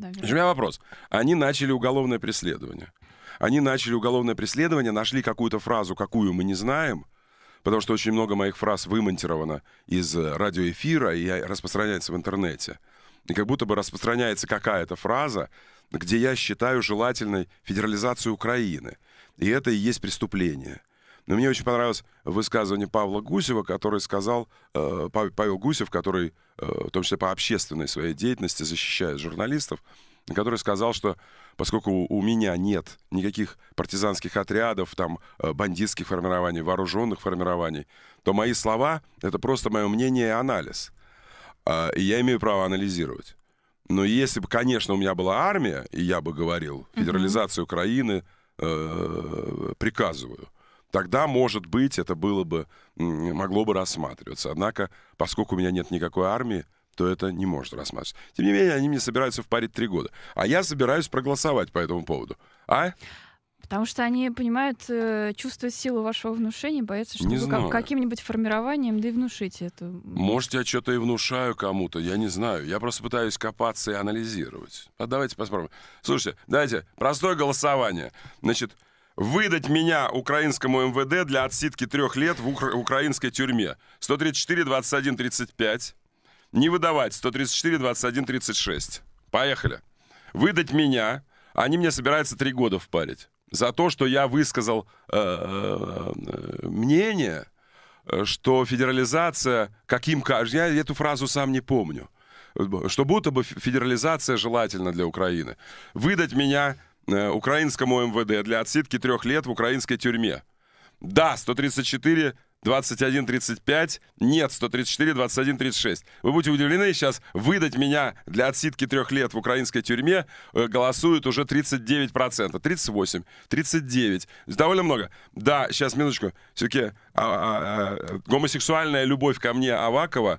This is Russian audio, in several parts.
Наверное. У меня вопрос. Они начали уголовное преследование. Они начали уголовное преследование, нашли какую-то фразу, какую мы не знаем, потому что очень много моих фраз вымонтировано из э, радиоэфира и распространяется в интернете. И как будто бы распространяется какая-то фраза, где я считаю желательной федерализацию Украины. И это и есть преступление. Но мне очень понравилось высказывание Павла Гусева, который сказал, э, Павел Гусев, который э, в том числе по общественной своей деятельности защищает журналистов, который сказал, что поскольку у меня нет никаких партизанских отрядов, там, э, бандитских формирований, вооруженных формирований, то мои слова — это просто мое мнение и анализ. А, и я имею право анализировать. Но если бы, конечно, у меня была армия, и я бы говорил, федерализация Украины э, приказываю — тогда, может быть, это было бы, могло бы рассматриваться. Однако, поскольку у меня нет никакой армии, то это не может рассматриваться. Тем не менее, они мне собираются впарить три года. А я собираюсь проголосовать по этому поводу. А? Потому что они понимают, э, чувствуют силу вашего внушения, боятся, что вы как, каким-нибудь формированием, да и внушите это. Может, я что-то и внушаю кому-то, я не знаю. Я просто пытаюсь копаться и анализировать. А давайте посмотрим. Слушайте, давайте, простое голосование. Значит, выдать меня украинскому МВД для отсидки трех лет в укра- украинской тюрьме. 134, 21, 35. Не выдавать. 134, 21, 36. Поехали. Выдать меня. Они мне собираются три года впарить. За то, что я высказал э, э, мнение, э, что федерализация, каким кажется, я эту фразу сам не помню, что будто бы федерализация желательна для Украины. Выдать меня Э, украинскому МВД для отсидки трех лет в украинской тюрьме. Да, 134 21, 35. нет, 134, 21, 36. Вы будете удивлены, сейчас выдать меня для отсидки трех лет в украинской тюрьме э, голосуют уже 39%, процентов, 38, 39, довольно много. Да, сейчас, минуточку, все-таки а, а, а, гомосексуальная любовь ко мне Авакова,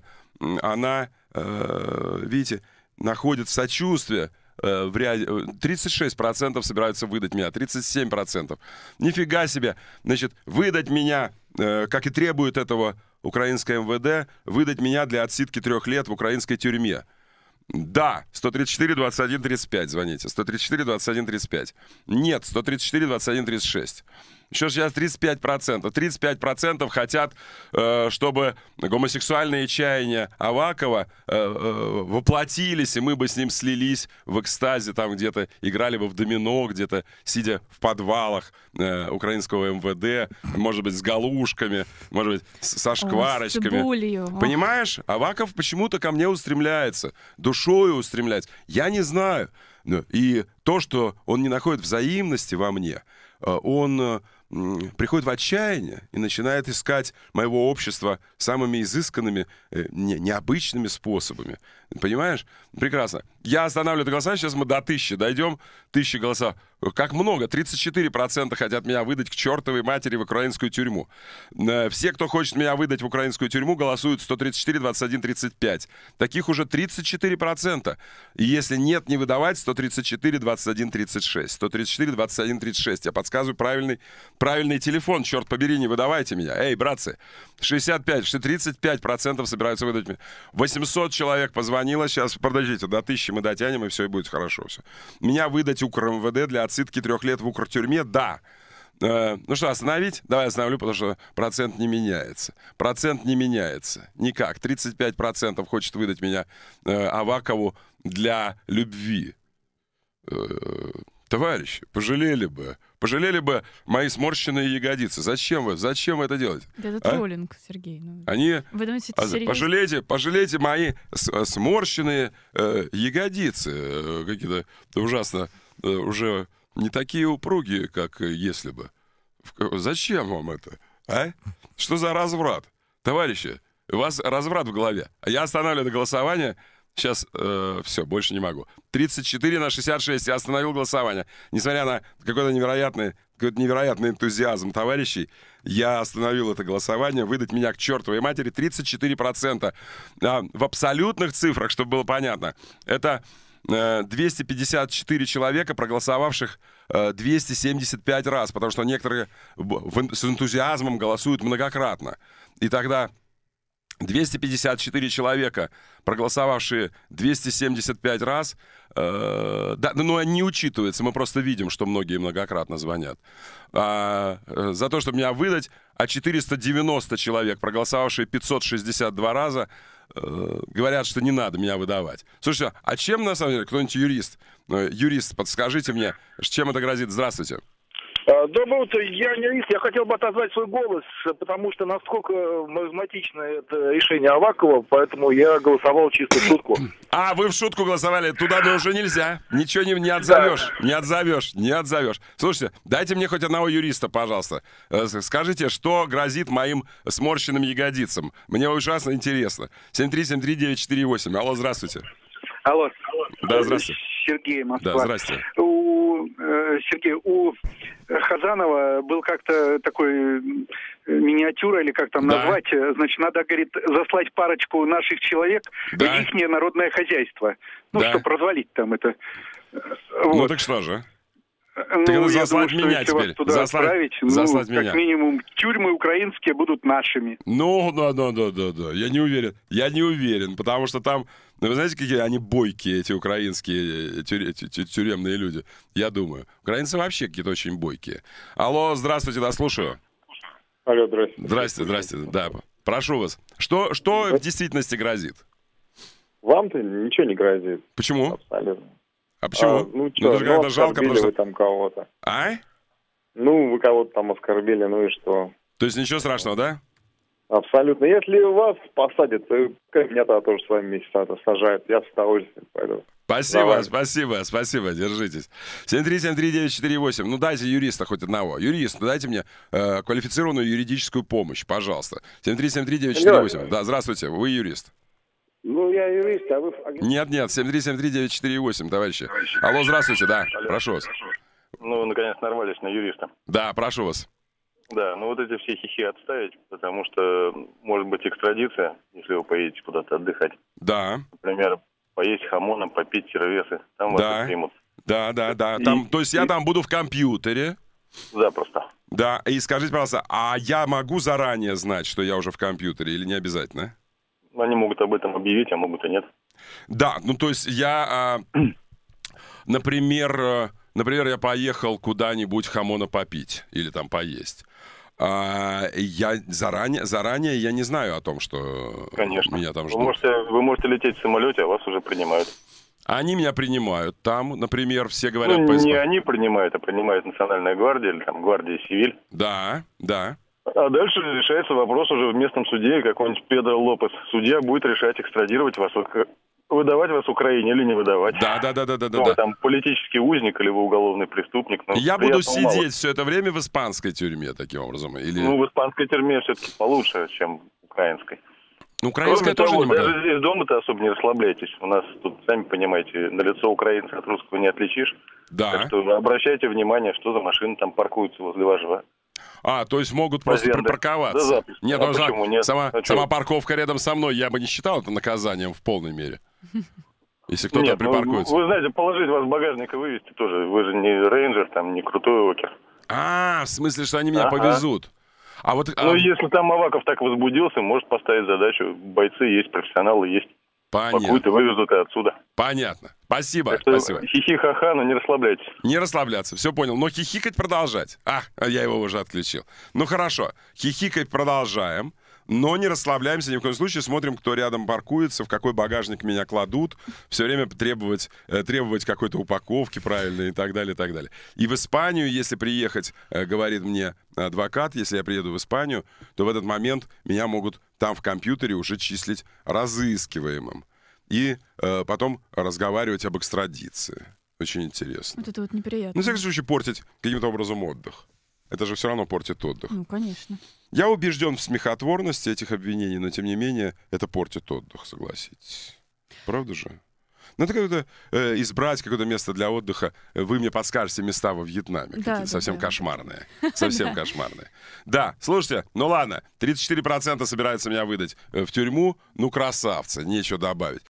она, э, видите, находит сочувствие э, в ряде... 36% э, собираются выдать меня, 37%. Нифига себе! Значит, выдать меня, э, как и требует этого украинское МВД, выдать меня для отсидки трех лет в украинской тюрьме. Да, 134, 21, 35, звоните. 134, 21, 35. Нет, 134, 21, 36. Еще сейчас 35%. 35% хотят, э, чтобы гомосексуальные чаяния Авакова э, э, воплотились, и мы бы с ним слились в экстазе, там где-то играли бы в домино, где-то сидя в подвалах украинского МВД, может быть, с галушками, может быть, со шкварочками. Ой, Понимаешь, Аваков почему-то ко мне устремляется, душою устремляется. Я не знаю. Ну, и то, что он не находит взаимности во мне, он приходит в отчаяние и начинает искать моего общества самыми изысканными, э, не, необычными способами. Понимаешь? Прекрасно. Я останавливаю это голосование, сейчас мы до тысячи дойдем. Тысячи голосов. Как много, 34% хотят меня выдать к чертовой матери в украинскую тюрьму. Э, все, кто хочет меня выдать в украинскую тюрьму, голосуют 134, 21, 35. Таких уже 34%. И если нет, не выдавать, 134, 21, 36. 134, 21, 36. Я подсказываю правильный, правильный телефон, черт побери, не выдавайте меня. Эй, братцы, 65, 35% собираются выдать меня. 800 человек позвонило, сейчас, подождите, до тысячи мы дотянем, и все, и будет хорошо все. Меня выдать УкрМВД для отсидки трех лет в укр тюрьме, Да. Э, ну что, остановить? Давай остановлю, потому что процент не меняется. Процент не меняется. Никак. 35% хочет выдать меня э, Авакову для любви. Э, Товарищи, пожалели бы. Пожалели бы мои сморщенные ягодицы. Зачем вы? Зачем вы это делаете? Да это а? троллинг, Сергей. Ну, Они... Вы думаете, это а, Пожалейте, пожалейте мои э, сморщенные э, ягодицы. Э, какие-то ужасно э, уже не такие упругие, как если бы. Зачем вам это? А? Что за разврат? Товарищи, у вас разврат в голове. А я останавливаю это голосование Сейчас э, все, больше не могу. 34 на 66. Я остановил голосование. Несмотря на какой-то невероятный, какой то невероятный энтузиазм товарищей, я остановил это голосование. Выдать меня к чертовой матери 34%. А, в абсолютных цифрах, чтобы было понятно, это 254 э, человека, проголосовавших 275 э, раз, потому что некоторые с энтузиазмом голосуют многократно. И тогда 254 человека, проголосовавшие 275 раз, э, да, ну, они не учитываются, мы просто видим, что многие многократно звонят. А, э, за то, чтобы меня выдать, а 490 человек, проголосовавшие 562 раза, э, говорят, что не надо меня выдавать. Слушайте, а чем, на самом деле, кто-нибудь юрист, э, юрист, подскажите мне, чем это грозит? Здравствуйте. Э, Доброе утро, ну, я не юрист, я хотел бы отозвать свой голос, потому что насколько маразматично это решение Авакова, поэтому я голосовал чисто в шутку. А, вы в шутку голосовали, туда бы уже нельзя, ничего не, не отзовешь, не отзовешь, не отзовешь. Слушайте, дайте мне хоть одного юриста, пожалуйста. Э, скажите, что грозит моим сморщенным ягодицам? Мне ужасно интересно. 7373948, алло, здравствуйте. Алло. Да, здравствуйте. Сергей Москва. Да, здравствуйте. У э, Сергей, у Хазанова был как-то такой э, миниатюра, или как там да. назвать, э, значит, надо, говорит, заслать парочку наших человек да. в их народное хозяйство. Ну, да. чтобы развалить там это. Ну, вот. Ну так что же? Ну, ну, заслать думаю, меня теперь. Туда заслать, отправить, ну, заслать как меня. минимум, тюрьмы украинские будут нашими. Ну, да, да, да, да, да. Я не уверен. Я не уверен, потому что там, ну, вы знаете, какие они бойкие, эти украинские э, тюр, тюремные люди. Я думаю. Украинцы вообще какие-то очень бойкие. Алло, здравствуйте, да, слушаю. Алло, здрасте. Здрасте, здрасте, да. Прошу вас. Что, что в действительности грозит? Вам-то ничего не грозит. Почему? Абсолютно. А почему? А, ну, что, ну, даже ну, когда жалко, потому что... вы там кого-то. А? Ну, вы кого-то там оскорбили, ну и что? То есть ничего страшного, да? Абсолютно. Если вас посадят, то меня тогда тоже с вами вместе сажают. Я с удовольствием пойду. Спасибо, Давай. спасибо, спасибо, держитесь. 7373948. Ну дайте юриста хоть одного. Юрист, ну дайте мне э, квалифицированную юридическую помощь, пожалуйста. 7373948. Да, здравствуйте, вы юрист. Ну, я юрист, а вы... Нет, нет, 7373948, товарищи. товарищи. Алло, здравствуйте, да, Алло, прошу вас. Прошу. Ну, наконец, нарвались на юриста. Да, прошу вас. Да, ну вот эти все хихи отставить, потому что может быть экстрадиция, если вы поедете куда-то отдыхать. Да. Например, поесть хамоном, попить сервесы, там да. примут. Да, да, да. И, там, то есть и... я там буду в компьютере. Да, просто. Да, и скажите, пожалуйста, а я могу заранее знать, что я уже в компьютере или не обязательно? Они могут об этом объявить, а могут и нет. Да, ну то есть я, а, например, э, например, я поехал куда-нибудь хамона попить или там поесть. А, я заранее, заранее я не знаю о том, что Конечно. меня там ждут. Вы можете, вы можете лететь в самолете, а вас уже принимают. Они меня принимают там, например, все ну, говорят... Ну, по не они принимают, а принимает Национальная гвардия или там гвардия Сивиль. Да, да. А дальше решается вопрос уже в местном суде, какой-нибудь Педро Лопес. Судья будет решать, экстрадировать вас, выдавать вас Украине или не выдавать. Да, да, да, да, да. Ну, а да. Там политический узник или вы уголовный преступник. Ну, Я буду сидеть мало. все это время в испанской тюрьме, таким образом. Или... Ну, в испанской тюрьме все-таки получше, чем в украинской. Ну, украинская Кроме тоже того, не могла. Даже здесь дома-то особо не расслабляйтесь. У нас тут, сами понимаете, на лицо украинца от русского не отличишь. Да. Так что обращайте внимание, что за машины там паркуются возле вашего а, то есть могут просто Аренда. припарковаться. Да, Нет, а ну, почему? Нет. Сама, а сама парковка рядом со мной, я бы не считал это наказанием в полной мере. Если кто-то ну, припаркуется. Ну, вы, знаете, положить вас в багажник и вывести тоже. Вы же не рейнджер, там, не крутой окер. А, в смысле, что они меня ага. повезут. А вот, а ну, а... если там Аваков так возбудился, может поставить задачу. Бойцы есть, профессионалы есть. Понятно. Пакуют и вывезут отсюда. Понятно. Спасибо. Так спасибо. Хихи-ха-ха, но не расслабляйтесь. Не расслабляться, все понял. Но хихикать продолжать. А, я его уже отключил. Ну хорошо, хихикать продолжаем но не расслабляемся ни в коем случае, смотрим, кто рядом паркуется, в какой багажник меня кладут, все время требовать, э, требовать какой-то упаковки правильной и так далее, и так далее. И в Испанию, если приехать, э, говорит мне адвокат, если я приеду в Испанию, то в этот момент меня могут там в компьютере уже числить разыскиваемым. И э, потом разговаривать об экстрадиции. Очень интересно. Вот это вот неприятно. На ну, всякий случай портить каким-то образом отдых. Это же все равно портит отдых. Ну, конечно. Я убежден в смехотворности этих обвинений, но тем не менее это портит отдых, согласитесь. Правда же? Ну, это как-то э, избрать какое-то место для отдыха. Вы мне подскажете места во Вьетнаме. Да, да, совсем да. кошмарные. Совсем кошмарные. Да, слушайте, ну ладно, 34% собирается меня выдать э, в тюрьму. Ну, красавцы, нечего добавить.